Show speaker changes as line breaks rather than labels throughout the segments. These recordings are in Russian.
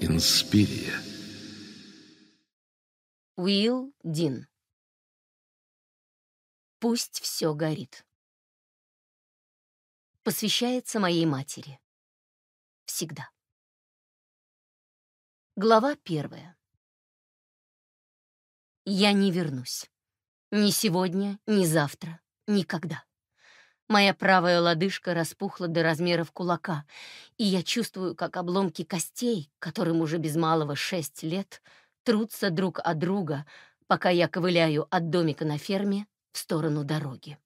Инспирия. Уилл Дин. Пусть все горит. Посвящается моей матери. Всегда. Глава первая. Я не вернусь. Ни сегодня, ни завтра. Никогда. Моя правая лодыжка распухла до размеров кулака, и я чувствую, как обломки костей, которым уже без малого шесть лет, трутся друг от друга, пока я ковыляю от домика на ферме в сторону дороги.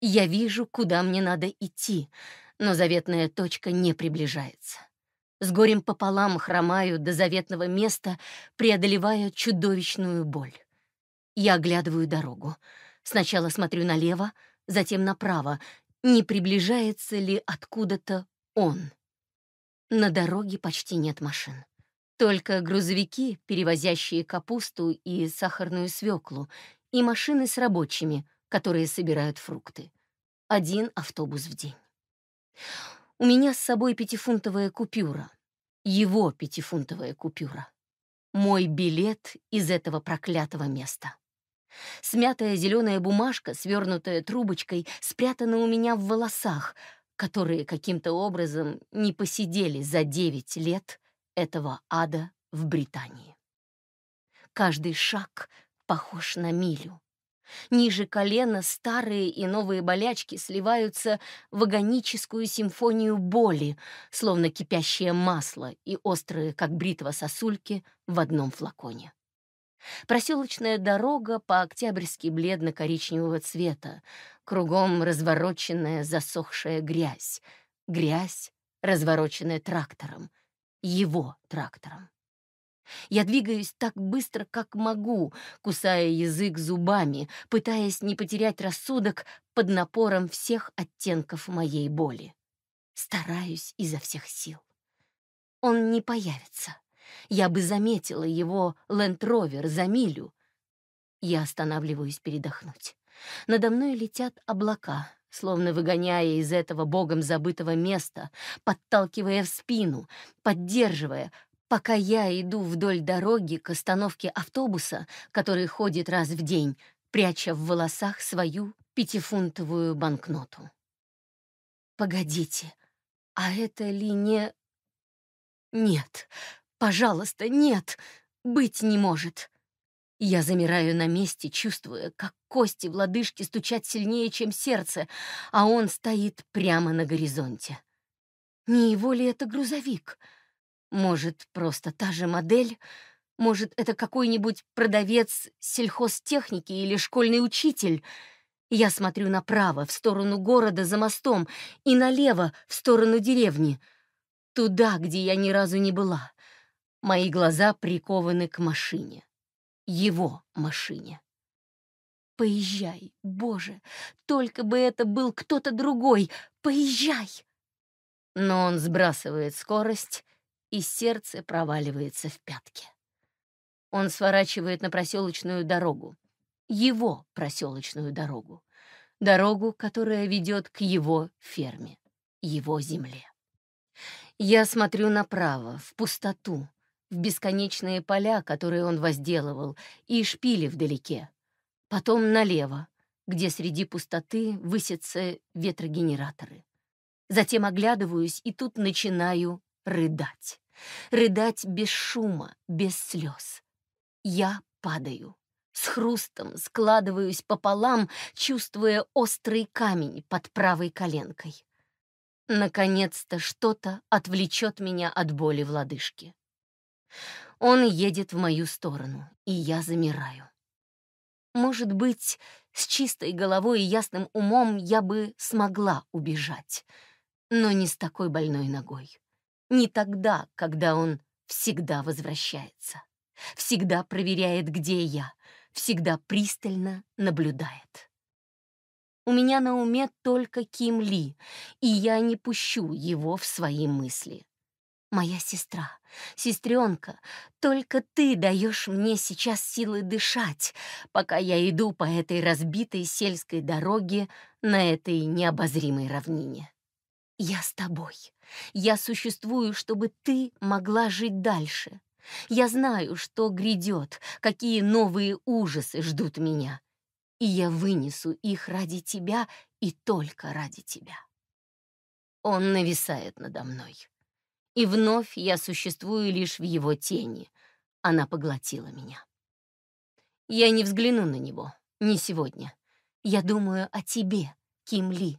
Я вижу, куда мне надо идти, но заветная точка не приближается. С горем пополам хромаю до заветного места, преодолевая чудовищную боль. Я оглядываю дорогу — Сначала смотрю налево, затем направо, не приближается ли откуда-то он. На дороге почти нет машин. Только грузовики, перевозящие капусту и сахарную свеклу, и машины с рабочими, которые собирают фрукты. Один автобус в день. У меня с собой пятифунтовая купюра. Его пятифунтовая купюра. Мой билет из этого проклятого места. Смятая зеленая бумажка, свернутая трубочкой, спрятана у меня в волосах, которые каким-то образом не посидели за девять лет этого ада в Британии. Каждый шаг похож на милю. Ниже колена старые и новые болячки сливаются в агоническую симфонию боли, словно кипящее масло и острые, как бритва сосульки, в одном флаконе. Проселочная дорога по-октябрьски бледно-коричневого цвета, кругом развороченная засохшая грязь. Грязь, развороченная трактором. Его трактором. Я двигаюсь так быстро, как могу, кусая язык зубами, пытаясь не потерять рассудок под напором всех оттенков моей боли. Стараюсь изо всех сил. Он не появится я бы заметила его Лэнд-Ровер за милю. Я останавливаюсь передохнуть. Надо мной летят облака, словно выгоняя из этого богом забытого места, подталкивая в спину, поддерживая, пока я иду вдоль дороги к остановке автобуса, который ходит раз в день, пряча в волосах свою пятифунтовую банкноту. Погодите, а это ли не... Нет, Пожалуйста, нет, быть не может. Я замираю на месте, чувствуя, как кости в лодыжке стучат сильнее, чем сердце, а он стоит прямо на горизонте. Не его ли это грузовик? Может, просто та же модель? Может, это какой-нибудь продавец сельхозтехники или школьный учитель? Я смотрю направо, в сторону города за мостом, и налево, в сторону деревни. Туда, где я ни разу не была — Мои глаза прикованы к машине. Его машине. «Поезжай, Боже! Только бы это был кто-то другой! Поезжай!» Но он сбрасывает скорость, и сердце проваливается в пятки. Он сворачивает на проселочную дорогу. Его проселочную дорогу. Дорогу, которая ведет к его ферме, его земле. Я смотрю направо, в пустоту, в бесконечные поля, которые он возделывал, и шпили вдалеке. Потом налево, где среди пустоты высятся ветрогенераторы. Затем оглядываюсь и тут начинаю рыдать. Рыдать без шума, без слез. Я падаю. С хрустом складываюсь пополам, чувствуя острый камень под правой коленкой. Наконец-то что-то отвлечет меня от боли в лодыжке. Он едет в мою сторону, и я замираю. Может быть, с чистой головой и ясным умом я бы смогла убежать, но не с такой больной ногой. Не тогда, когда он всегда возвращается, всегда проверяет, где я, всегда пристально наблюдает. У меня на уме только Ким Ли, и я не пущу его в свои мысли. Моя сестра, Сестренка, только ты даешь мне сейчас силы дышать, пока я иду по этой разбитой сельской дороге на этой необозримой равнине. Я с тобой. Я существую, чтобы ты могла жить дальше. Я знаю, что грядет, какие новые ужасы ждут меня. И я вынесу их ради тебя и только ради тебя. Он нависает надо мной. И вновь я существую лишь в его тени. Она поглотила меня. Я не взгляну на него. Не сегодня. Я думаю о тебе, Ким Ли.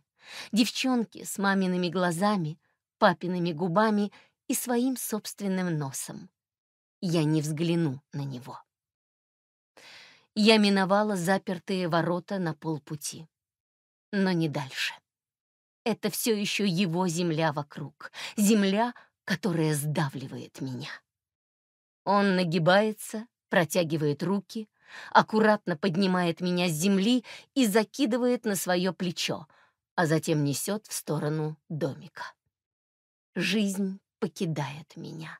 Девчонке с мамиными глазами, папиными губами и своим собственным носом. Я не взгляну на него. Я миновала запертые ворота на полпути. Но не дальше. Это все еще его земля вокруг. Земля, которое сдавливает меня. Он нагибается, протягивает руки, аккуратно поднимает меня с земли и закидывает на свое плечо, а затем несет в сторону домика. Жизнь покидает меня.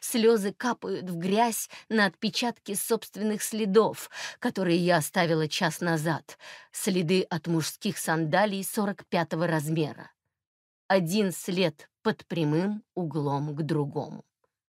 Слезы капают в грязь на отпечатки собственных следов, которые я оставила час назад, следы от мужских сандалий 45-го размера. Один след под прямым углом к другому.